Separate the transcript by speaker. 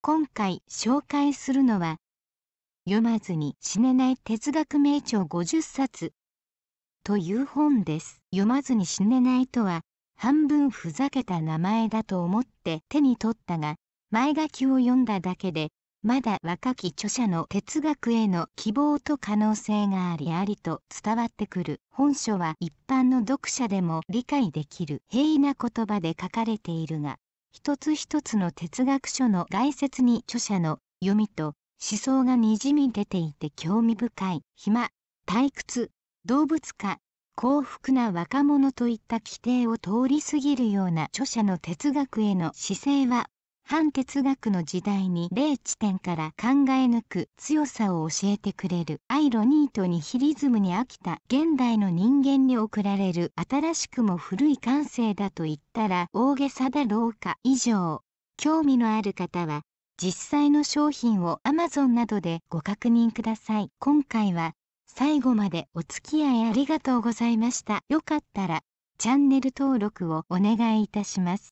Speaker 1: 今回紹介するのは読まずに死ねない哲学名著50冊という本です読まずに死ねないとは半分ふざけた名前だと思って手に取ったが前書きを読んだだけでまだ若き著者の哲学への希望と可能性がありありと伝わってくる本書は一般の読者でも理解できる平易な言葉で書かれているが一つ一つの哲学書の概説に著者の読みと思想がにじみ出ていて興味深い暇退屈動物化幸福な若者といった規定を通り過ぎるような著者の哲学への姿勢は反哲学の時代に0地点から考え抜く強さを教えてくれるアイロニーとニヒリズムに飽きた現代の人間に送られる新しくも古い感性だと言ったら大げさだろうか以上興味のある方は実際の商品を Amazon などでご確認ください今回は最後までお付き合いありがとうございましたよかったらチャンネル登録をお願いいたします